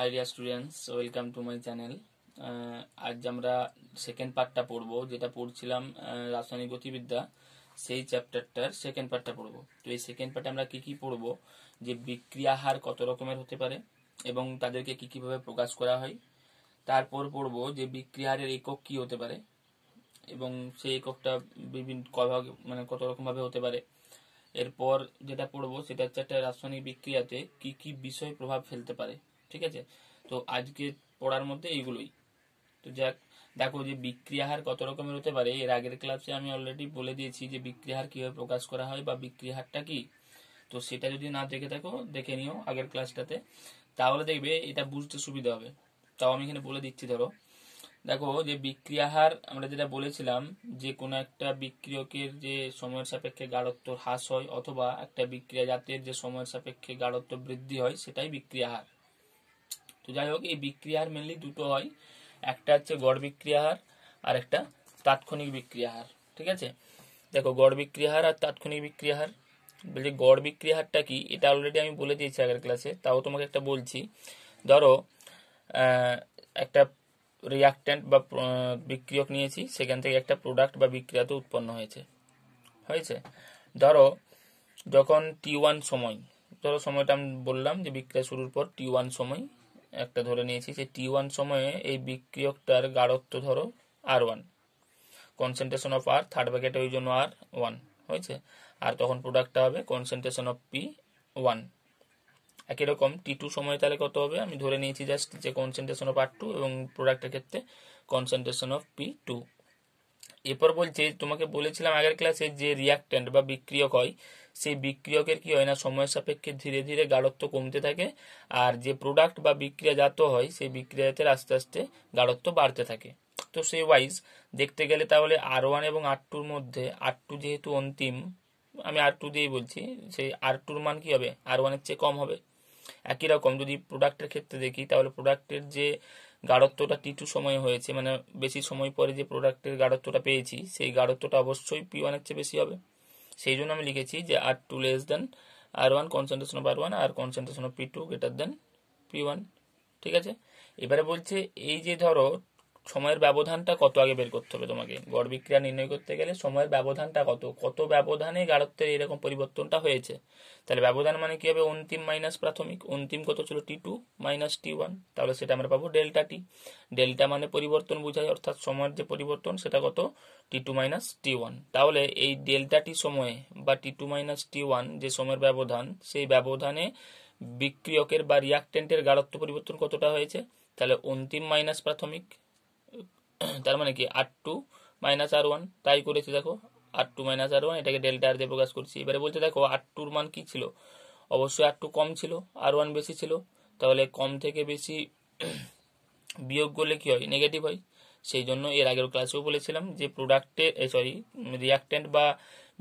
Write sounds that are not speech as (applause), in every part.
high dear students welcome to my channel আজ আমরা second পার্টটা পড়ব যেটা পড়ছিলাম uh, রাসায়নিক গতিবিদ্যা সেই চ্যাপ্টারটার সেকেন্ড পার্টটা পড়ব তো এই সেকেন্ড পার্টে আমরা কি কি পড়ব যে বিক্রিয়া হার কত রকমের হতে পারে এবং তাদেরকে কি কিভাবে প্রকাশ করা হয় তারপর পড়ব যে বিক্রিয়া হারের একক কি হতে পারে এবং সেই এককটা বিভিন্ন কভাবে মানে কত রকমভাবে হতে পারে এরপর যেটা পড়ব সেটা হচ্ছে একটা রাসায়নিক বিক্রিয়াতে কি কি বিষয় প্রভাব ফেলতে পারে ঠিক আছে তো আজকে পড়ার মধ্যে এইগুলোই তো যাক দেখো যে বিক্রিয়া হার কত রকমের হতে পারে এর আগের ক্লাসে আমি অলরেডি বলে দিয়েছি যে বিক্রিয়া হার কিভাবে প্রকাশ করা হয় বা বিক্রিয়া হারটা কি তো সেটা যদি না দেখে থাকো দেখে নিও আগের ক্লাসটাতে তাহলে দেখবে এটা বুঝতে সুবিধা হবে তাও আমি এখানে বলে দিচ্ছি ধরো দেখো যে বিক্রিয়া হার আমরা যেটা বলেছিলাম যে কোনো একটা বিক্রিয়কের যে সময়ের সাপেক্ষে গাঢ়ত্ব হ্রাস হয় অথবা একটা বিক্রিয়া জাতের যে সময়ের সাপেক্ষে গাঢ়ত্ব বৃদ্ধি হয় সেটাই বিক্রিয়া হার তো যাই হোক এই বিক্রিয়ার মেনলি দুটো হয় একটা হচ্ছে গড় বিক্রিয়া হার আর একটা তাৎক্ষণিক বিক্রিয়া হার ঠিক আছে দেখো গড় বিক্রিয়া হার আর তাৎক্ষণিক বিক্রিয়া হার বলছি গড় বিক্রিয়া হারটা কি এটা অলরেডি আমি বলে দিয়েছি আগের ক্লাসে তাও তোমাকে একটা বলছি ধরো একটা রিয়াক্ট্যান্ট বা বিক্রিয়ক নিয়েছি সেখান থেকে একটা প্রোডাক্ট বা বিক্রিয়াতে উৎপন্ন হয়েছে হয়েছে ধরো যখন টি ওয়ান সময় ধরো সময়টা আমি বললাম যে বিক্রিয়া শুরুর পর টি ওয়ান সময় একটা ধরে নিয়েছি যে টি ওয়ান সময়ে এই বিক্রিয়কটার গাঢ়ত্ব ধরো R one concentration of R third bracket ওই জন্য আর ওয়ান হয়েছে আর তখন প্রোডাক্টটা হবে কনসেন্ট্রেশন অফ পি ওয়ান একই রকম টি টু সময় তাহলে কত হবে আমি ধরে নিয়েছি জাস্ট যে কনসেন্ট্রেশন অফ আর টু এবং প্রোডাক্টের ক্ষেত্রে কনসেন্ট্রেশন অফ পি টু এরপর বলছে তোমাকে বলেছিলাম আগের ক্লাসে যে রিয়াক্ট্যান্ট বা বিক্রিয়ক হয় সেই বিক্রিয়কের কি হয় না সময়ের সাপেক্ষে ধীরে ধীরে গাঢ়ত্ব কমতে থাকে আর যে প্রোডাক্ট বা বিক্রিয়াজাত হয় সেই বিক্রিয়াতে আস্তে আস্তে গাঢ়ত্ব বাড়তে থাকে তো সেই ওয়াইজ দেখতে গেলে তাহলে আর ওয়ান এবং আর টুর মধ্যে আর টু যেহেতু অন্তিম আমি আর টু দিয়েই বলছি সেই আর টুর মান কী হবে আর ওয়ানের চেয়ে কম হবে একই রকম যদি প্রোডাক্টের ক্ষেত্রে দেখি তাহলে প্রোডাক্টের যে গাঢ়ত্বটা টি টু সময়ে হয়েছে মানে বেশি সময় পরে যে প্রোডাক্টের গাঢ়ত্বটা পেয়েছি সেই গাঢ়ত্বটা অবশ্যই পি ওয়ানের চেয়ে বেশি হবে সেই জন্য আমি লিখেছি যে R two less than R one concentration of R one আর concentration of P two greater than P one ঠিক আছে এবারে বলছে এই যে ধরো সময়ের ব্যবধানটা কত আগে বের করতে হবে তোমাকে গড় বিক্রিয়া নির্ণয় করতে গেলে সময়ের ব্যবধানটা কত কত ব্যবধানে গাঢ়ত্বের এরকম পরিবর্তনটা হয়েছে তাহলে ব্যবধান মানে কি হবে অন্তিম মাইনাস প্রাথমিক অন্তিম কত ছিল T two minus T one তাহলে সেটা আমরা পাবো ডেল্টা টি ডেল্টা মানে পরিবর্তন বোঝায় অর্থাৎ সময়ের যে পরিবর্তন সেটা কত T two minus T one তাহলে এই ডেল্টা টি সময়ে বা T two minus T one যে সময়ের ব্যবধান সেই ব্যবধানে বিক্রিয়কের বা রিয়াকটেন্টের গাঢ়ত্ব পরিবর্তন কতটা হয়েছে তাহলে অন্তিম মাইনাস প্রাথমিক (clears throat) তার মানে কি R two minus R one তাই করেছি দেখো R two minus R one এটাকে ডেল্টা আর দিয়ে প্রকাশ করছি এবারে বলছে দেখো আর টুর মান কি ছিল অবশ্যই আর টু কম ছিল আর ওয়ান বেশি ছিল তাহলে কম থেকে বেশি (clears throat) বিয়োগ করলে কি হয় নেগেটিভ হয় সেই জন্য এর আগের ক্লাসেও বলেছিলাম যে প্রোডাক্টে সরি রিয়াক্ট্যান্ট বা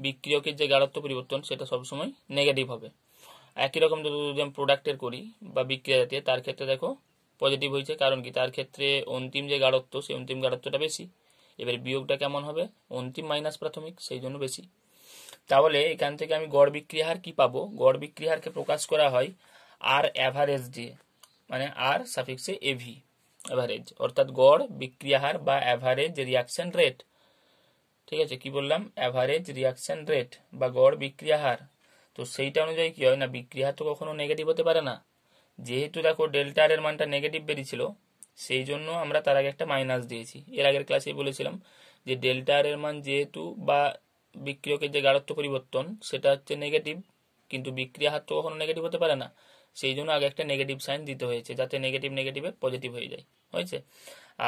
বিক্রিয়কের যে গাঢ়ত্ব পরিবর্তন সেটা সবসময় নেগেটিভ হবে একই রকম যদি আমি প্রোডাক্টের করি বা বিক্রিয়া জাতীয় তার ক্ষেত্রে দেখো পজিটিভ হয়েছে কারণ কি তার ক্ষেত্রে অন্তিম যে গাঢ়ত্ব সেই অন্তিম গাঢ়ত্বটা বেশি এবার বিয়োগটা কেমন হবে অন্তিম মাইনাস প্রাথমিক সেই জন্য বেশি তাহলে এখান থেকে আমি গড় বিক্রি হার কী পাবো গড় বিক্রি হারকে প্রকাশ করা হয় আর অ্যাভারেজ দিয়ে মানে আর সাফিক্সে এভি অ্যাভারেজ অর্থাৎ গড় বিক্রিয়া হার বা অ্যাভারেজ রিয়াকশন রেট ঠিক আছে কি বললাম অ্যাভারেজ রিয়াকশন রেট বা গড় বিক্রিয়া হার তো সেইটা অনুযায়ী কী হয় না বিক্রিয়া তো কখনো নেগেটিভ হতে পারে না যেহেতু দেখো ডেল্টা আর এর মানটা নেগেটিভ বেরিয়েছিল সেই জন্য আমরা তার আগে একটা মাইনাস দিয়েছি এর আগের ক্লাসেই বলেছিলাম যে ডেল্টা আর এর মান যেহেতু বা বিক্রিয়কের যে গাঢ়ত্ব পরিবর্তন সেটা হচ্ছে নেগেটিভ কিন্তু বিক্রিয়া হার তো কখনো নেগেটিভ হতে পারে না সেই জন্য আগে একটা নেগেটিভ সাইন দিতে হয়েছে যাতে নেগেটিভ নেগেটিভে পজিটিভ হয়ে যায় হয়েছে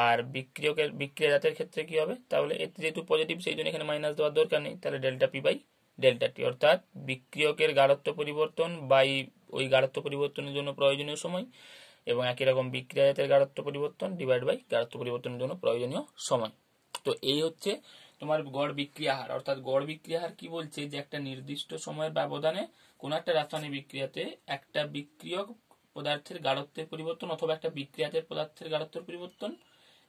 আর বিক্রিয়কের বিক্রিয়া জাতের ক্ষেত্রে কি হবে তাহলে এতে যেহেতু পজিটিভ সেই জন্য এখানে মাইনাস দেওয়ার দরকার নেই তাহলে ডেল্টা পি বাই ডেল্টাটি অর্থাৎ বিক্রিয়কের গাঢ়ত্ব পরিবর্তন বাই ওই গাঢ়ত্ব পরিবর্তনের জন্য প্রয়োজনীয় সময় এবং একই রকম বিক্রিয়াজাতের গাঢ়ত্ব পরিবর্তন ডিভাইড বাই গাঢ়ত্ব পরিবর্তনের জন্য প্রয়োজনীয় সময় তো এই হচ্ছে তোমার গড় বিক্রিয়া হার অর্থাৎ গড় বিক্রিয়া হার কি বলছে যে একটা নির্দিষ্ট সময়ের ব্যবধানে কোন একটা রাসায়নিক বিক্রিয়াতে একটা বিক্রিয়ক পদার্থের গাঢ়ত্বের পরিবর্তন অথবা একটা বিক্রিয়াতের পদার্থের গাঢ়ত্বের পরিবর্তন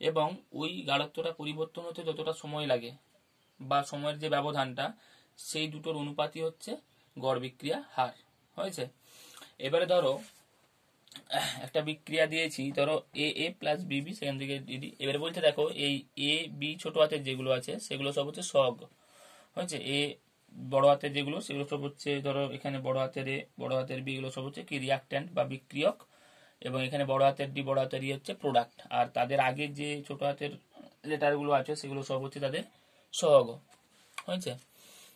এবং ওই গাঢ়ত্বটা পরিবর্তন হতে যতটা সময় লাগে বা সময়ের যে ব্যবধানটা সেই দুটোর অনুপাতই হচ্ছে গড় বিক্রিয়া হার হয়েছে এবারে ধরো একটা বিক্রিয়া দিয়েছি ধরো এ এ প্লাস বিবি সেখান থেকে দিদি এবারে বলতে দেখো এই এ বি ছোট হাতের যেগুলো আছে সেগুলো সব হচ্ছে সগ হয়েছে এ বড় হাতের যেগুলো সেগুলো সব হচ্ছে ধরো এখানে বড় হাতের এ বড় হাতের বি এগুলো সব হচ্ছে কি রিয়াক্ট্যান্ট বা বিক্রিয়ক এবং এখানে বড় হাতের ডি বড় হাতের ই e হচ্ছে প্রোডাক্ট আর তাদের আগে যে ছোট হাতের লেটারগুলো আছে সেগুলো সব হচ্ছে তাদের সহগ হয়েছে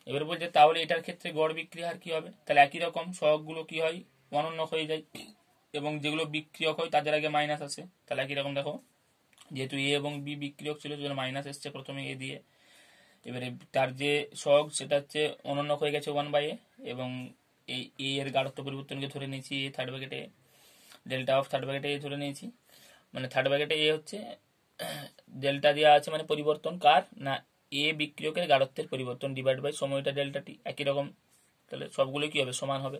এবার বলছে তাহলে এটার ক্ষেত্রে গড় বিক্রি হার কি হবে তাহলে একই রকম সহগগুলো কি হয় অনন্য হয়ে যায় এবং যেগুলো বিক্রিয়ক হয় তাদের আগে মাইনাস আছে তাহলে একই রকম দেখো যেহেতু এ এবং বি বিক্রিয়ক ছিল সেজন্য মাইনাস এসছে প্রথমে এ দিয়ে এবারে তার যে সহগ সেটা হচ্ছে অনন্য হয়ে গেছে ওয়ান বাই এ এবং এই এ এর গাঢ়ত্ব পরিবর্তনকে ধরে নিয়েছি এ থার্ড ব্যাকেটে ডেল্টা অফ থার্ড ব্যাকেটে এ ধরে নিয়েছি মানে থার্ড ব্যাকেটে এ হচ্ছে ডেল্টা দেওয়া আছে মানে পরিবর্তন কার না এ বিক্রিয়কের গাঢ়ত্বের পরিবর্তন ডিভাইড বাই সময়টা ডেল্টাটি একই রকম তাহলে সবগুলো কি হবে সমান হবে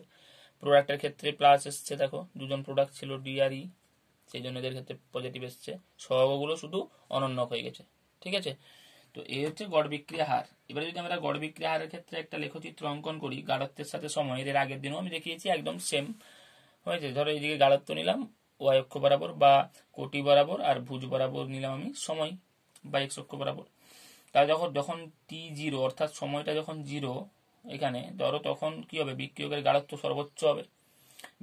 প্রোডাক্টের ক্ষেত্রে প্লাস এসছে দেখো দুজন প্রোডাক্ট ছিল ডিআরই e, সেই জন্য এদের ক্ষেত্রে পজিটিভ এসছে সহগগুলো শুধু অনন্য হয়ে গেছে ঠিক আছে তো এই হচ্ছে গড় বিক্রিয়া হার এবারে যদি আমরা গড় বিক্রিয়া হারের ক্ষেত্রে একটা লেখচিত্র অঙ্কন করি গাঢ়ত্বের সাথে সময় এদের আগের দিনও আমি দেখিয়েছি একদম সেম হয়েছে ধরো এইদিকে গাঢ়ত্ব নিলাম ওয়াই অক্ষ বরাবর বা কোটি বরাবর আর ভুজ বরাবর নিলাম আমি সময় বা এক্স অক্ষ বরাবর তা যখন যখন টি জিরো অর্থাৎ সময়টা যখন জিরো এখানে ধরো তখন কি হবে বিক্রিয়কের গাঢ়ত্ব সর্বোচ্চ হবে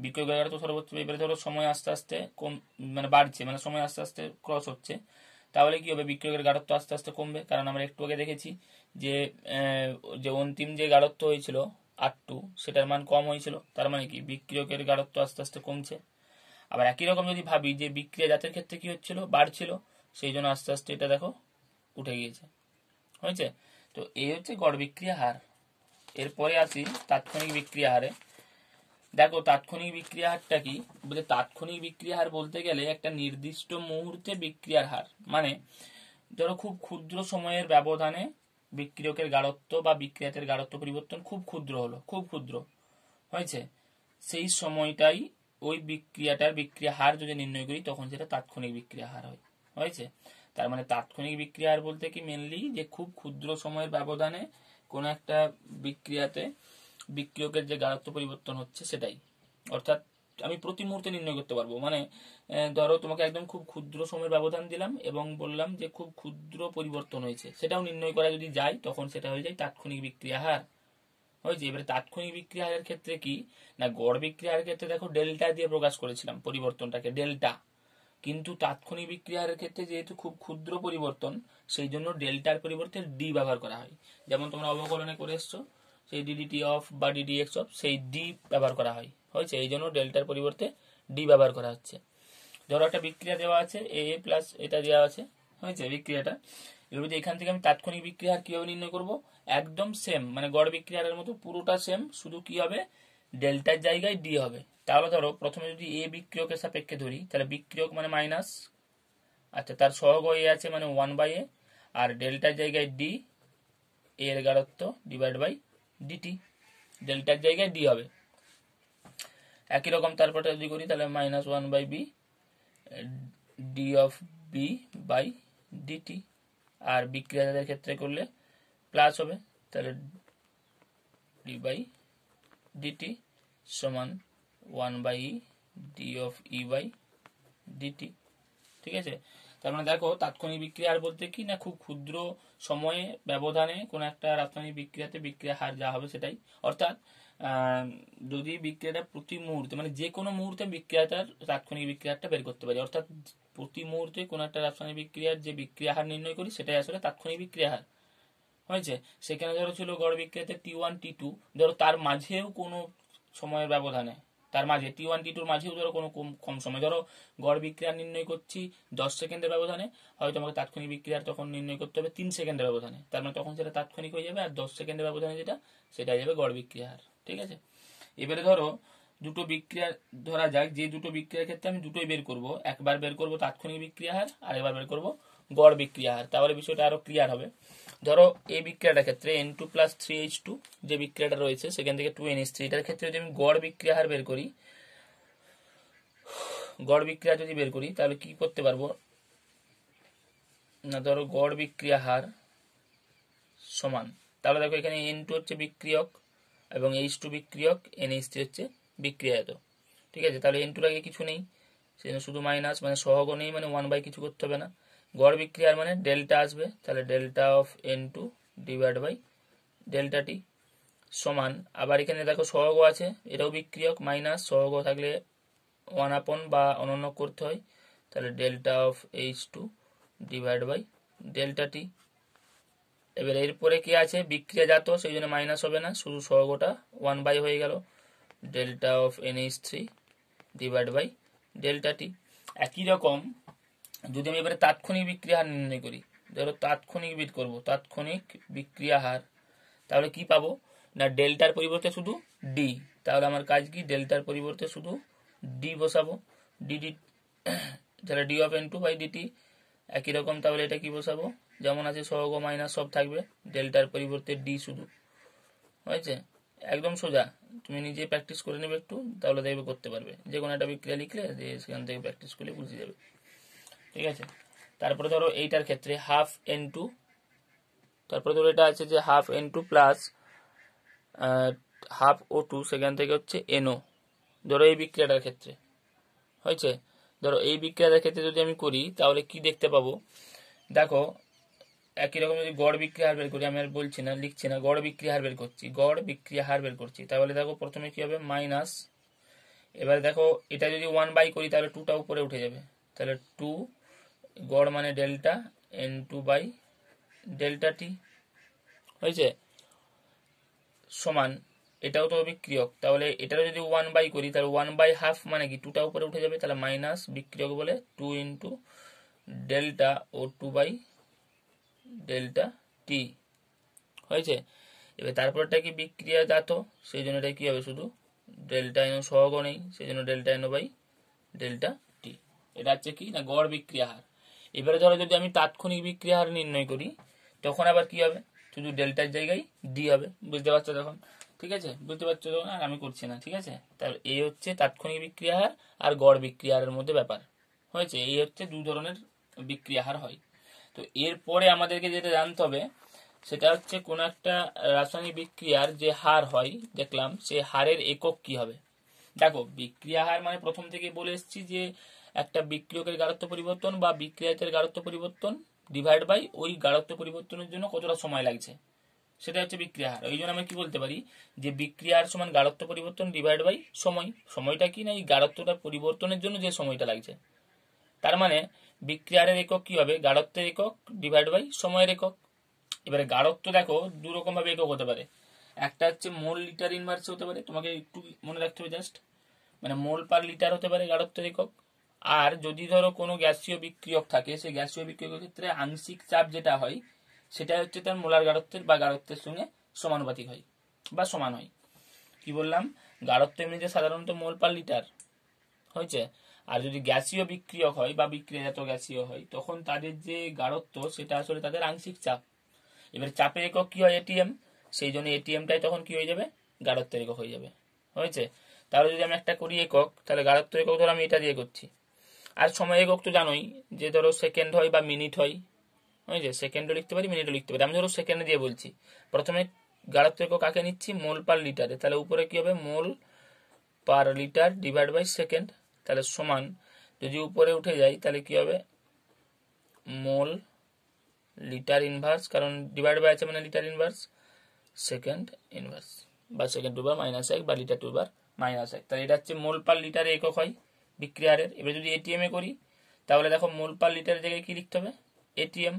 বিক্রিয়কের গাঢ়ত্ব সর্বোচ্চ হবে এবারে ধরো সময় আস্তে আস্তে কম মানে বাড়ছে মানে সময় আস্তে আস্তে ক্রস হচ্ছে তাহলে কি হবে বিক্রিয়কের গাঢ়ত্ব আস্তে আস্তে কমবে কারণ আমরা একটু আগে দেখেছি যে যে অন্তিম যে গাঢ়ত্ব হয়েছিল আট টু সেটার মান কম হয়েছিল তার মানে কি বিক্রিয়কের গাঢ়ত্ব আস্তে আস্তে কমছে আবার একই রকম যদি ভাবি যে বিক্রিয়া জাতের ক্ষেত্রে কি হচ্ছিল বাড়ছিল সেই জন্য আস্তে আস্তে এটা দেখো উঠে গিয়েছে হয়েছে তো এই হচ্ছে গড় বিক্রিয়া হার এরপরে আসি তাৎক্ষণিক বিক্রিয়া হারে দেখো তাৎক্ষণিক বিক্রিয়া হারটা কি বলতে তাৎক্ষণিক বিক্রিয়া হার বলতে গেলে একটা নির্দিষ্ট মুহূর্তে বিক্রিয়ার হার মানে ধরো খুব ক্ষুদ্র সময়ের ব্যবধানে বিক্রিয়কের গাঢ়ত্ব বা বিক্রিয়াতের গাঢ়ত্ব পরিবর্তন খুব ক্ষুদ্র হলো খুব ক্ষুদ্র হয়েছে সেই সময়টাই ওই বিক্রিয়াটার বিক্রিয়া হার যদি নির্ণয় করি তখন সেটা তাৎক্ষণিক বিক্রিয়া হার হয় হয়েছে তার মানে তাৎক্ষণিক বিক্রিয়ার বলতে কি মেনলি যে খুব ক্ষুদ্র সময়ের ব্যবধানে কোনো একটা বিক্রিয়াতে বিক্রিয়কের যে গাঢ়ত্ব পরিবর্তন হচ্ছে সেটাই অর্থাৎ আমি প্রতি মুহূর্তে নির্ণয় করতে পারবো মানে ধরো তোমাকে একদম খুব ক্ষুদ্র সময়ের ব্যবধান দিলাম এবং বললাম যে খুব ক্ষুদ্র পরিবর্তন হয়েছে সেটাও নির্ণয় করা যদি যায় তখন সেটা হয়ে যায় তাৎক্ষণিক বিক্রিয়া হার হয়েছে এবারে তাৎক্ষণিক বিক্রিয়া হারের ক্ষেত্রে কি না গড় বিক্রিয়ার ক্ষেত্রে দেখো ডেল্টা দিয়ে প্রকাশ করেছিলাম পরিবর্তনটাকে ডেল্টা কিন্তু তাৎক্ষণিক বিক্রিয়ার ক্ষেত্রে যেহেতু খুব ক্ষুদ্র পরিবর্তন সেই জন্য ডেল্টার পরিবর্তে ডি ব্যবহার করা হয় যেমন তোমরা অবকরণে করে এসছো সেই ডিডিটি অফ বা ডিডি এক্স অফ সেই ডি ব্যবহার করা হয় হয়েছে এই জন্য ডেল্টার পরিবর্তে ডি ব্যবহার করা হচ্ছে ধরো একটা বিক্রিয়া দেওয়া আছে এ এ প্লাস এটা দেওয়া আছে হয়েছে বিক্রিয়াটা এবার যদি এখান থেকে আমি তাৎক্ষণিক বিক্রিয়ার কীভাবে নির্ণয় করব একদম সেম মানে গড় বিক্রিয়ার মতো পুরোটা সেম শুধু কি হবে ডেল্টার জায়গায় ডি হবে তাহলে ধরো প্রথমে যদি এ বিক্রিয়কের সাপেক্ষে ধরি তাহলে বিক্রিয়ক মানে মাইনাস আচ্ছা তার সহগ এ আছে মানে ওয়ান বাই এ আর ডেল্টার জায়গায় ডি এর গাড়ত্ব ডিভাইড বাই ডিটি ডেল্টার জায়গায় ডি হবে একই রকম তারপরে যদি করি তাহলে minus one by B D of B by DT আর বিক্রিয়াদের ক্ষেত্রে করলে প্লাস হবে তাহলে ডি বাই ডিটি সমান one by D of E by DT ঠিক আছে তার মানে দেখো তাৎক্ষণিক বিক্রিয়ার বলতে কি না খুব ক্ষুদ্র সময়ে ব্যবধানে কোনো একটা রাসায়নিক বিক্রিয়াতে বিক্রিয়া হার যা হবে সেটাই অর্থাৎ যদি বিক্রিয়াটা প্রতি মুহূর্তে মানে যে কোনো মুহূর্তে বিক্রিয়াটার তাৎক্ষণিক বিক্রিয়াটা বের করতে পারি অর্থাৎ প্রতি মুহূর্তে কোনো একটা রাসায়নিক বিক্রিয়ার যে বিক্রিয়া হার নির্ণয় করি সেটাই আসলে তাৎক্ষণিক বিক্রিয়া হার হয়েছে সেখানে ধরো ছিল গড় বিক্রিয়াতে টি ওয়ান টি টু ধরো তার মাঝেও কোনো সময়ের ব্যবধানে তার মাঝে টি ওয়ান টি টুর মাঝেও ধরো কোনো কম সময় ধরো গড় বিক্রিয়া নির্ণয় করছি দশ সেকেন্ডের ব্যবধানে হয়তো আমাকে তাৎক্ষণিক বিক্রিয়ার তখন নির্ণয় করতে হবে তিন সেকেন্ডের ব্যবধানে তার মানে তখন সেটা তাৎক্ষণিক হয়ে যাবে আর দশ সেকেন্ডের ব্যবধানে যেটা সেটা যাবে গড় বিক্রিয়ার হার ঠিক আছে এবারে ধরো দুটো বিক্রিয়া ধরা যাক যে দুটো বিক্রিয়ার ক্ষেত্রে আমি দুটোই বের করব একবার বের করব তাৎক্ষণিক বিক্রিয়া হার আর একবার বের করব গড় বিক্রিয়া হার তাহলে বিষয়টা আরো ক্লিয়ার হবে ধরো এই বিক্রিয়াটার ক্ষেত্রে N two plus three H two যে বিক্রিয়াটা রয়েছে সেখান থেকে টু এন এইচ থ্রি এটার ক্ষেত্রে যদি আমি গড় বিক্রিয়া হার বের করি গড় বিক্রিয়া যদি বের করি তাহলে কি করতে পারবো না ধরো গড় বিক্রিয়া হার সমান তাহলে দেখো এখানে এন টু হচ্ছে বিক্রিয়ক এবং এইচ টু বিক্রিয়ক এন এইচ থ্রি হচ্ছে বিক্রিয়ায়ত ঠিক আছে তাহলে এন টু আগে কিছু নেই সেজন্য শুধু মাইনাস মানে সহগ নেই মানে ওয়ান বাই কিছু করতে হবে না গড় বিক্রিয়ার মানে ডেল্টা আসবে তাহলে delta of N two divide by delta T সমান আবার এখানে দেখো সহগ আছে এটাও বিক্রিয়ক মাইনাস সহগ থাকলে ওয়ান আপন বা অনন্য করতে হয় তাহলে delta of H two divide by delta T এবার এরপরে কি আছে বিক্রিয়া জাত সেই জন্য মাইনাস হবে না শুধু সহগটা ওয়ান বাই হয়ে গেল delta of N H three divide by delta T একই রকম যদি আমি এবারে তাৎক্ষণিক বিক্রিয়া হার নির্ণয় করি ধরো তাৎক্ষণিক বিট করবো তাৎক্ষণিক বিক্রিয়া হার তাহলে কি পাবো না ডেল্টার পরিবর্তে শুধু ডি তাহলে আমার কাজ কি ডেল্টার পরিবর্তে শুধু ডি বসাবো ডিডি তাহলে D of N two by DT একই রকম তাহলে এটা কি বসাবো যেমন আছে সহগ মাইনাস সব থাকবে ডেল্টার পরিবর্তে ডি শুধু হয়েছে একদম সোজা তুমি নিজে প্র্যাকটিস করে নেবে একটু তাহলে দেখবে করতে পারবে যে কোনো একটা বিক্রিয়া লিখলে সেখান থেকে প্র্যাকটিস করলে বুঝে যাবে ঠিক আছে তারপরে ধরো এইটার ক্ষেত্রে হাফ এন টু তারপরে ধরো এটা আছে যে half N two plus half O two সেখান থেকে হচ্ছে এনও ধরো এই বিক্রিয়াটার ক্ষেত্রে হয়েছে ধরো এই বিক্রিয়াটার ক্ষেত্রে যদি আমি করি তাহলে কি দেখতে পাবো দেখো একই রকম যদি গড় বিক্রিয়া হার বের করি আমি আর বলছি না লিখছি না গড় বিক্রিয়া হার বের করছি গড় বিক্রিয়া হার বের করছি তাহলে দেখো প্রথমে কি হবে মাইনাস এবার দেখো এটা যদি ওয়ান বাই করি তাহলে টুটা উপরে উঠে যাবে তাহলে টু গড় মানে delta N two by delta T হয়েছে সমান এটাও তো বিক্রিয়ক তাহলে এটারও যদি ওয়ান বাই করি তাহলে ওয়ান বাই হাফ মানে কি টুটা উপরে উঠে যাবে তাহলে মাইনাস বিক্রিয়ক বলে two into delta O two by delta T হয়েছে এবার তারপরটা কি বিক্রিয়া দাত সেই জন্য এটা কী হবে শুধু ডেল্টা এনো সহগ নেই সেই জন্য ডেল্টা এনো বাই ডেল্টা টি এটা হচ্ছে কি না গড় বিক্রিয়া হার এবারে ধরো যদি আমি তাৎক্ষণিক বিক্রিয়া হার নির্ণয় করি তখন আবার কি হবে শুধু ডেল্টার জায়গায় ডি হবে বুঝতে পারছো তখন ঠিক আছে বুঝতে পারছো তখন আর আমি করছি না ঠিক আছে তাহলে এই হচ্ছে তাৎক্ষণিক বিক্রিয়া হার আর গড় বিক্রিয়া হারের মধ্যে ব্যাপার হয়েছে এই হচ্ছে দু ধরনের বিক্রিয়া হার হয় তো এরপরে আমাদেরকে যেটা জানতে হবে সেটা হচ্ছে কোন একটা রাসায়নিক বিক্রিয়ার যে হার হয় দেখলাম সে হারের একক কি হবে দেখো বিক্রিয়া হার মানে প্রথম থেকে বলে এসেছি যে একটা বিক্রিয়কের গাঢ়ত্ব পরিবর্তন বা বিক্রিয়াতের গাঢ়ত্ব পরিবর্তন ডিভাইড বাই ওই গাঢ়ত্ব পরিবর্তনের জন্য কতটা সময় লাগছে সেটা হচ্ছে বিক্রিয়া হার ওই জন্য আমি কি বলতে পারি যে বিক্রিয়ার সমান গাঢ়ত্ব পরিবর্তন ডিভাইড বাই সময় সময়টা কি না এই গাঢ়ত্বটা পরিবর্তনের জন্য যে সময়টা লাগছে তার মানে বিক্রিয়ারের একক কি হবে গাঢ়ত্বের একক ডিভাইড বাই সময়ের একক এবারে গাঢ়ত্ব দেখো দু রকম ভাবে একক হতে পারে একটা হচ্ছে মোল লিটার ইনভার্সে হতে পারে তোমাকে একটু মনে রাখতে হবে জাস্ট মানে মোল পার লিটার হতে পারে গাঢ়ত্বের একক আর যদি ধরো কোনো গ্যাসীয় বিক্রিয়ক থাকে সেই গ্যাসীয় বিক্রিয়কের ক্ষেত্রে আংশিক চাপ যেটা হয় সেটা হচ্ছে তার মোলার গাঢ়ত্বের বা গাঢ়ত্বের সঙ্গে সমানুপাতিক হয় বা সমান হয় কি বললাম গাঢ়ত্ব এমনিতে সাধারণত মোল পার লিটার হয়েছে আর যদি গ্যাসীয় বিক্রিয়ক হয় বা বিক্রিয়াজাত গ্যাসীয় হয় তখন তাদের যে গাঢ়ত্ব সেটা আসলে তাদের আংশিক চাপ এবার চাপের একক কি হয় এটিএম সেই জন্য এটিএমটাই তখন কি হয়ে যাবে গাঢ়ত্ব একক হয়ে যাবে হয়েছে তাহলে যদি আমি একটা করি একক তাহলে গাঢ়ত্ব একক ধরো আমি এটা দিয়ে করছি আর সময় একক তো জানোই যে ধরো সেকেন্ড হয় বা মিনিট হয় হয়েছে সেকেন্ডও লিখতে পারি মিনিটও লিখতে পারি আমি ধরো সেকেন্ডে দিয়ে বলছি প্রথমে গাঢ়ত্ব একক কাকে নিচ্ছি মোল পার লিটারে তাহলে উপরে কি হবে mole per litre divide by second তাহলে সমান যদি উপরে উঠে যায় তাহলে কি হবে মোল লিটার ইনভার্স কারণ ডিভাইড বাই আছে মানে লিটার ইনভার্স সেকেন্ড ইনভার্স বা সেকেন্ড টুবার মাইনাস এক বা লিটার টুবার মাইনাস এক তাহলে এটা হচ্ছে মোল পার লিটারে একক হয় বিক্রিয়ারের এবার যদি এটিএম এ করি তাহলে দেখো মোল পার লিটারের জায়গায় কি লিখতে হবে এটিএম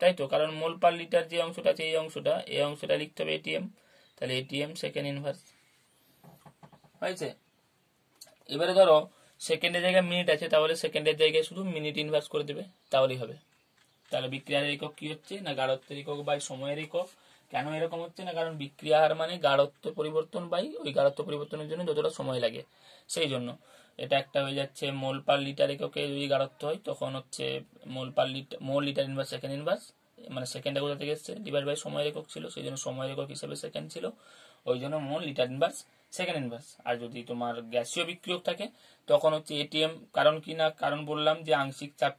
তাই তো কারণ মোল পার লিটার যে অংশটা আছে এই অংশটা এই অংশটা লিখতে হবে এটিএম তাহলে এটিএম সেকেন্ড ইনভার্স হয়েছে এবারে ধরো সেকেন্ডের জায়গায় মিনিট আছে তাহলে সেকেন্ডের জায়গায় শুধু মিনিট ইনভার্স করে দেবে তাহলেই হবে তাহলে বিক্রিয়ার একক কি হচ্ছে না গাঢ়ত্বের একক বা সময়ের একক কেন এরকম হচ্ছে না কারণ বিক্রিয়া হার মানে গাঢ়ত্ব পরিবর্তন পাই ওই গাঢ়ত্ব পরিবর্তনের জন্য যতটা সময় লাগে সেই জন্য এটা একটা হয়ে যাচ্ছে মোল পার লিটার এককে যদি গাঢ়ত্ব হয় তখন হচ্ছে mole per litre mole litre inverse second inverse মানে সেকেন্ডে কোথা থেকে এসছে ডিভাইড বাই সময় একক ছিল সেই জন্য সময় একক হিসেবে সেকেন্ড ছিল ওই জন্য mole litre inverse second inverse আর যদি তোমার গ্যাসীয় বিক্রিয়ক থাকে তখন হচ্ছে এটিএম কারণ কি না কারণ বললাম যে আংশিক চাপ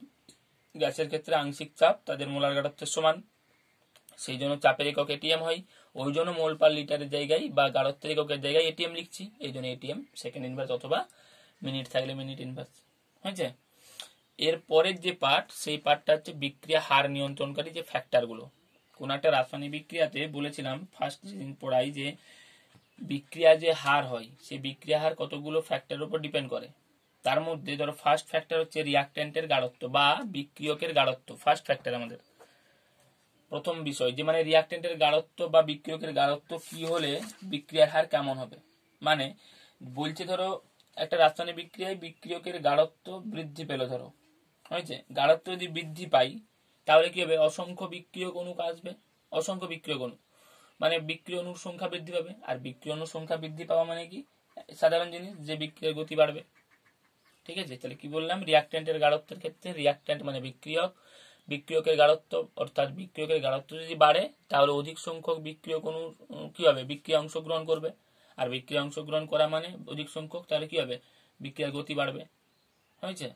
গ্যাসের ক্ষেত্রে আংশিক চাপ তাদের মোলার গাঢ়ত্বের সমান সেই জন্য চাপের একক এটিএম হয় ওই জন্য মোল পার লিটারের জায়গায় বা গাড়ত্বের এককের জায়গায় এটিএম লিখছি এই জন্য এটিএম সেকেন্ড ইনভার্স অথবা মিনিট থাকলে মিনিট ইনভার্স হয়েছে এর পরের যে পার্ট সেই পার্টটা হচ্ছে বিক্রিয়া হার নিয়ন্ত্রণকারী যে ফ্যাক্টরগুলো কোন একটা রাসায়নিক বিক্রিয়াতে বলেছিলাম ফার্স্ট দিন পড়াই যে বিক্রিয়া যে হার হয় সেই বিক্রিয়া হার কতগুলো ফ্যাক্টরের উপর ডিপেন্ড করে তার মধ্যে ধরো ফার্স্ট ফ্যাক্টর হচ্ছে রিয়াক্ট্যান্টের গাঢ়ত্ব বা বিক্রিয়কের গাঢ়ত্ব ফার্স্ট ফ্যাক্টর আমাদের প্রথম বিষয় যে মানে রিয়াক্টেন্টের গাঢ়ত্ব বা বিক্রিয়কের গাঢ়ত্ব কি হলে বিক্রিয়ার হার কেমন হবে মানে বলছে ধরো একটা রাসায়নিক বিক্রিয়ায় বিক্রিয়কের গাঢ়ত্ব বৃদ্ধি পেল ধরো হয়েছে গাঢ়ত্ব যদি বৃদ্ধি পাই তাহলে কি হবে অসংখ্য বিক্রিয়ক অণু আসবে অসংখ্য বিক্রিয়ক অণু মানে বিক্রিয় অণুর সংখ্যা বৃদ্ধি পাবে আর বিক্রিয় অণুর সংখ্যা বৃদ্ধি পাওয়া মানে কি সাধারণ জিনিস যে বিক্রিয়ার গতি বাড়বে ঠিক আছে তাহলে কি বললাম রিয়াক্টেন্টের গাঢ়ত্বের ক্ষেত্রে রিয়াক্টেন্ট মানে বিক্রিয়ক বিক্রিয়কের গাঢ়ত্ব অর্থাৎ বিক্রিয়কের গাঢ়ত্ব যদি বাড়ে তাহলে অধিক সংখ্যক বিক্রিয়ক কোনো কী হবে বিক্রিয়া অংশগ্রহণ করবে আর বিক্রিয়া অংশগ্রহণ করা মানে অধিক সংখ্যক তাহলে কী হবে বিক্রিয়ার গতি বাড়বে হয়েছে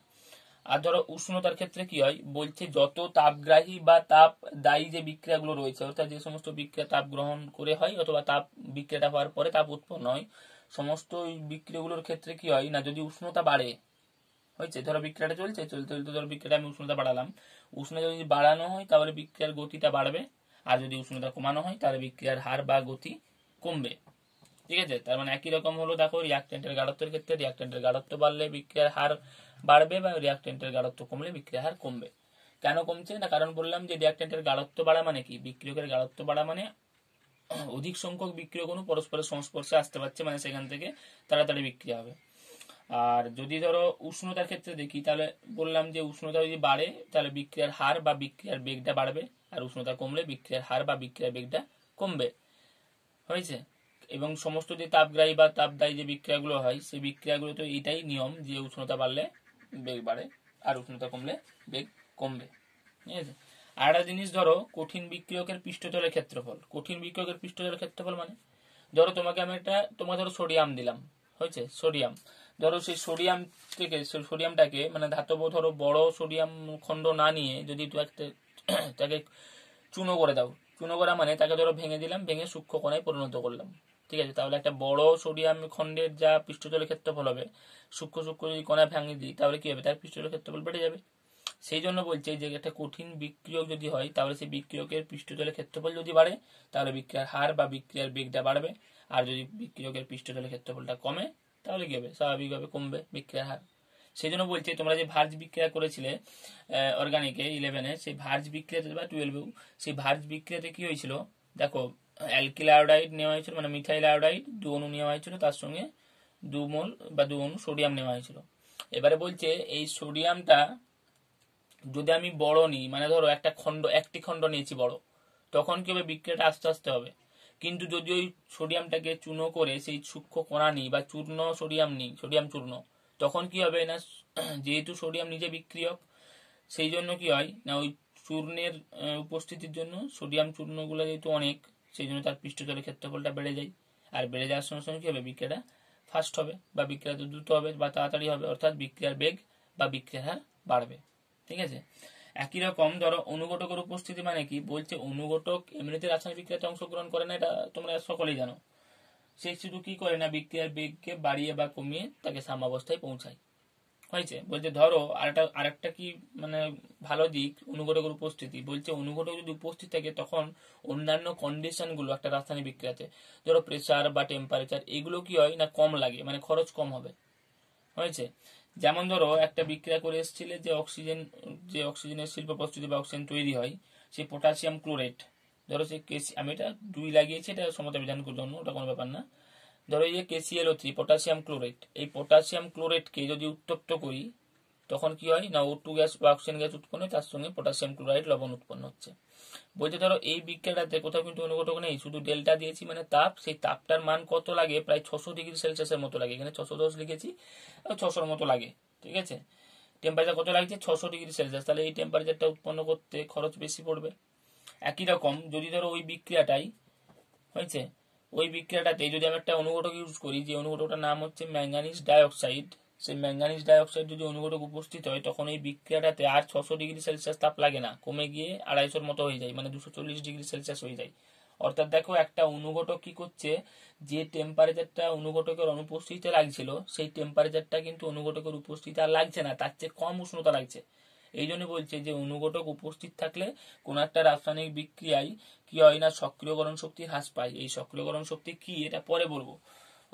আর ধরো উষ্ণতার ক্ষেত্রে কি হয় বলছে যত তাপগ্রাহী বা তাপ দায়ী যে বিক্রিয়াগুলো রয়েছে অর্থাৎ যে সমস্ত বিক্রিয়া তাপ গ্রহণ করে হয় অথবা তাপ বিক্রিয়াটা হওয়ার পরে তাপ উৎপন্ন হয় সমস্ত বিক্রিয়াগুলোর ক্ষেত্রে কি হয় না যদি উষ্ণতা বাড়ে হয়েছে ধরো বিক্রিয়াটা চলছে চলতে চলতে ধরো বিক্রিয়াটা আমি উষ্ণতা বাড়ালাম উষ্ণতা যদি বাড়ানো হয় তাহলে বিক্রিয়ার গতিটা বাড়বে আর যদি উষ্ণতা কমানো হয় তাহলে বিক্রিয়ার হার বা গতি কমবে ঠিক আছে তার মানে একই রকম হলো দেখো রিয়াক্টেন্টের গাঢ়ত্বের ক্ষেত্রে রিয়াক্টেন্টের গাঢ়ত্ব বাড়লে বিক্রিয়ার হার বাড়বে বা রিয়াক্টেন্টের গাঢ়ত্ব কমলে বিক্রিয়ার হার কমবে কেন কমছে না কারণ বললাম যে রিয়াক্টেন্টের গাঢ়ত্ব বাড়া মানে কি বিক্রিয়কের গাঢ়ত্ব বাড়া মানে অধিক সংখ্যক কোনো পরস্পরের সংস্পর্শে আসতে পারছে মানে সেখান থেকে তাড়াতাড়ি বিক্রিয়া হবে আর যদি ধরো উষ্ণতার ক্ষেত্রে দেখি তাহলে বললাম যে উষ্ণতা যদি বাড়ে তাহলে বিক্রিয়ার হার বা বিক্রিয়ার বেগটা বাড়বে আর উষ্ণতা কমলে বিক্রিয়ার হার বা বিক্রিয়ার বেগটা কমবে হয়েছে এবং সমস্ত যে তাপগ্রাহী বা তাপদায়ী যে বিক্রিয়াগুলো হয় সেই বিক্রিয়াগুলো তো এটাই নিয়ম যে উষ্ণতা বাড়লে বেগ বাড়ে আর উষ্ণতা কমলে বেগ কমবে ঠিক আছে আর একটা জিনিস ধরো কঠিন বিক্রিয়কের পৃষ্ঠতলের ক্ষেত্রফল কঠিন বিক্রিয়কের পৃষ্ঠতলের ক্ষেত্রফল মানে ধরো তোমাকে আমি একটা তোমার ধরো সোডিয়াম দিলাম হয়েছে সোডিয়াম ধরো সেই সোডিয়াম থেকে সোডিয়ামটাকে মানে ধাতব ধরো বড় সোডিয়াম খণ্ড না নিয়ে যদি তুই একটা (clears throat) তাকে চুনো করে দাও চুনো করা মানে তাকে ধরো ভেঙে দিলাম ভেঙে সূক্ষ্ম কণায় পরিণত করলাম ঠিক আছে তাহলে একটা বড় সোডিয়াম খণ্ডের যা পৃষ্ঠতলের ক্ষেত্রফল হবে সূক্ষ্ম সূক্ষ্ম যদি কণায় ভেঙে দিই তাহলে কি হবে তার পৃষ্ঠতলের ক্ষেত্রফল বেড়ে যাবে সেই জন্য বলছে যে একটা কঠিন বিক্রিয়ক যদি হয় তাহলে সেই বিক্রিয়কের পৃষ্ঠতলের ক্ষেত্রফল যদি বাড়ে তাহলে বিক্রিয়ার হার বা বিক্রিয়ার বেগটা বাড়বে আর যদি বিক্রিয়কের পৃষ্ঠতলের ক্ষেত্রফলটা কমে তাহলে কি হবে স্বাভাবিকভাবে কমবে বিক্রিয়ার হার সেই জন্য বলছে তোমরা যে ভার্জ বিক্রয় করেছিলে অর্গানিকে ইলেভেনে সেই ভার্জ বিক্রিয়াতে বা টুয়েলভে সেই ভার্জ বিক্রিয়াতে কি হয়েছিল দেখো অ্যালকিল আয়োডাইড নেওয়া হয়েছিল মানে মিথাইল আয়োডাইড দু অনু নেওয়া হয়েছিল তার সঙ্গে দু মোল বা দু অণু সোডিয়াম নেওয়া হয়েছিল এবারে বলছে এই সোডিয়ামটা যদি আমি বড় নিই মানে ধরো একটা খণ্ড একটি খণ্ড নিয়েছি বড় তখন কি হবে বিক্রিয়াটা আস্তে আস্তে হবে কিন্তু যদি ওই সোডিয়ামটাকে চূর্ণ করে সেই সূক্ষ্ম কণা নিই বা চূর্ণ সোডিয়াম নিই সোডিয়াম চূর্ণ তখন কি হবে না (clears throat) যেহেতু সোডিয়াম নিজে বিক্রিয়ক সেই জন্য কি হয় না ওই চূর্ণের উপস্থিতির জন্য সোডিয়াম চূর্ণগুলো যেহেতু অনেক সেই জন্য তার পৃষ্ঠতলের ক্ষেত্রফলটা বেড়ে যায় আর বেড়ে যাওয়ার সঙ্গে সঙ্গে কী হবে বিক্রিয়াটা ফাস্ট হবে বা বিক্রিয়া দ্রুত হবে বা তাড়াতাড়ি হবে অর্থাৎ বিক্রিয়ার বেগ বা বিক্রিয়ার হার বাড়বে ঠিক আছে একই রকম ধরো অনুঘটকের উপস্থিতি মানে কি বলছে অনুঘটক এমনিতে রাসায়নিক বিক্রিয়াতে অংশগ্রহণ করে না এটা তোমরা সকলেই জানো সে শুধু কি করে না বিক্রিয়ার বেগকে বাড়িয়ে বা কমিয়ে তাকে সাম্যাবস্থায় পৌঁছায় হয়েছে বলছে ধরো আরেকটা আরেকটা কি মানে ভালো দিক অনুঘটকের উপস্থিতি বলছে অনুঘটক যদি উপস্থিত থাকে তখন অন্যান্য কন্ডিশনগুলো একটা রাসায়নিক বিক্রিয়াতে ধরো প্রেসার বা টেম্পারেচার এগুলো কি হয় না কম লাগে মানে খরচ কম হবে হয়েছে যেমন ধরো একটা বিক্রিয়া করে এসেছিলে যে অক্সিজেন যে অক্সিজেনের শিল্প প্রস্তুতি বা অক্সিজেন তৈরি হয় সেই পটাশিয়াম ক্লোরেট ধরো সে কেসি আমি এটা দুই লাগিয়েছি এটা সমতা বিধান জন্য ওটা কোনো ব্যাপার না ধরো এই যে কেসিএলও থ্রি পটাশিয়াম ক্লোরেট এই পটাশিয়াম ক্লোরেটকে যদি উত্তপ্ত করি তখন কি হয় না ও টু গ্যাস বা অক্সিজেন গ্যাস উৎপন্ন তার সঙ্গে পটাশিয়াম ক্লোরাইড লবণ উৎপন্ন হচ্ছে বলছে ধরো এই বিক্রিয়াটাতে কোথাও কিন্তু অনুগত নেই শুধু ডেল্টা দিয়েছি মানে তাপ সেই তাপটার মান কত লাগে প্রায় ছশো ডিগ্রি সেলসিয়াসের মতো লাগে এখানে ছশো দশ লিখেছি ছশোর মতো লাগে ঠিক আছে টেম্পারেচার কত লাগছে ছশো ডিগ্রি সেলসিয়াস তাহলে এই টেম্পারেচারটা উৎপন্ন করতে খরচ বেশি পড়বে একই রকম যদি ধরো ওই বিক্রিয়াটাই হয়েছে ওই বিক্রিয়াটাতে যদি আমি একটা অনুঘটক ইউজ করি যে অনুঘটকটার নাম হচ্ছে ম্যাঙ্গানিজ ডাইঅক্সাইড সেই ম্যাঙ্গানিজ ডাইঅক্সাইড যদি অনুঘটক উপস্থিত হয় তখন এই বিক্রিয়াটাতে আর ছশো ডিগ্রি সেলসিয়াস তাপ লাগে না কমে গিয়ে আড়াইশোর মতো হয়ে যায় মানে দুশো চল্লিশ ডিগ্রি সেলসিয়াস হয়ে যায় অর্থাৎ দেখো একটা অনুঘটক কি করছে যে টেম্পারেচারটা অনুঘটকের অনুপস্থিতিতে লাগছিল সেই টেম্পারেচারটা কিন্তু অনুঘটকের উপস্থিতি আর লাগছে না তার চেয়ে কম উষ্ণতা লাগছে এই জন্য বলছে যে অনুঘটক উপস্থিত থাকলে কোন একটা রাসায়নিক বিক্রিয়ায় কি হয় না সক্রিয়করণ শক্তি হ্রাস পায় এই সক্রিয়করণ শক্তি কি এটা পরে বলবো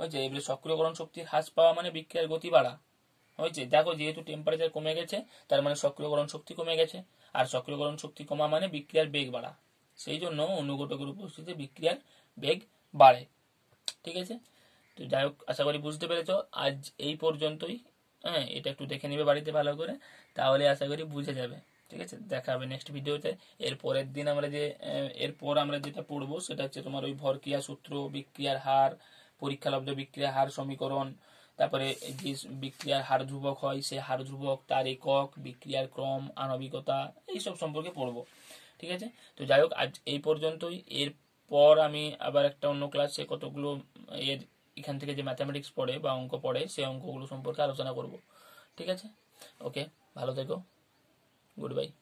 হয়েছে এবারে সক্রিয়করণ শক্তির হ্রাস পাওয়া মানে বিক্রিয়ার গতি বাড়া হয়েছে দেখো যেহেতু টেম্পারেচার কমে গেছে তার মানে সক্রিয়করণ শক্তি কমে গেছে আর সক্রিয়করণ শক্তি কমা মানে বিক্রিয়ার বেগ বাড়া সেই জন্য অনুঘটকের উপস্থিতিতে বিক্রিয়ার বেগ বাড়ে ঠিক আছে তো যাই হোক আশা করি বুঝতে পেরেছ আজ এই পর্যন্তই হ্যাঁ এটা একটু দেখে নেবে বাড়িতে ভালো করে তাহলে আশা করি বুঝে যাবে ঠিক আছে দেখা হবে নেক্সট ভিডিওতে এর পরের দিন আমরা যে এরপর আমরা যেটা পড়বো সেটা হচ্ছে তোমার ওই ভরকিয়া সূত্র বিক্রিয়ার হার পরীক্ষালব্ধ বিক্রিয়া হার সমীকরণ তারপরে যে বিক্রিয়ার হার ধ্রুবক হয় সে হার ধ্রুবক তার একক বিক্রিয়ার ক্রম আণবিকতা এইসব সম্পর্কে পড়ব ঠিক আছে তো যাই হোক আজ এই পর্যন্তই এর পর আমি আবার একটা অন্য ক্লাসে কতগুলো এর এখান থেকে যে ম্যাথামেটিক্স পড়ে বা অঙ্ক পড়ে সেই অঙ্কগুলো সম্পর্কে আলোচনা করব ঠিক আছে ওকে ভালো থেকো গুড বাই